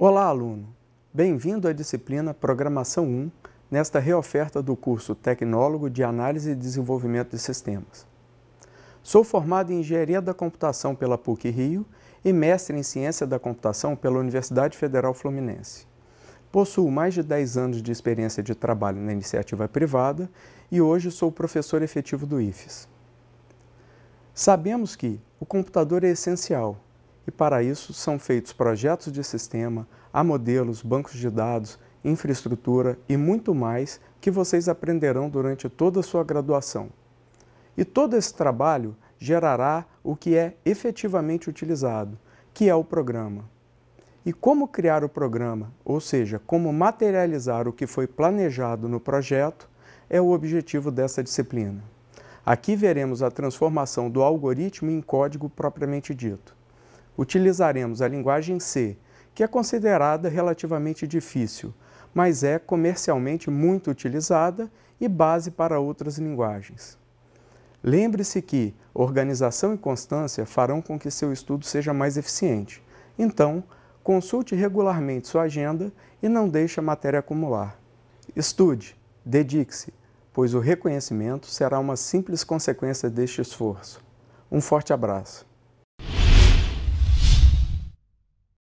Olá, aluno! Bem-vindo à disciplina Programação 1, nesta reoferta do curso Tecnólogo de Análise e Desenvolvimento de Sistemas. Sou formado em Engenharia da Computação pela PUC-Rio e mestre em Ciência da Computação pela Universidade Federal Fluminense. Possuo mais de 10 anos de experiência de trabalho na iniciativa privada e hoje sou professor efetivo do IFES. Sabemos que o computador é essencial e para isso são feitos projetos de sistema, há modelos, bancos de dados, infraestrutura e muito mais que vocês aprenderão durante toda a sua graduação. E todo esse trabalho gerará o que é efetivamente utilizado, que é o programa. E como criar o programa, ou seja, como materializar o que foi planejado no projeto, é o objetivo dessa disciplina. Aqui veremos a transformação do algoritmo em código propriamente dito utilizaremos a linguagem C, que é considerada relativamente difícil, mas é comercialmente muito utilizada e base para outras linguagens. Lembre-se que organização e constância farão com que seu estudo seja mais eficiente. Então, consulte regularmente sua agenda e não deixe a matéria acumular. Estude, dedique-se, pois o reconhecimento será uma simples consequência deste esforço. Um forte abraço.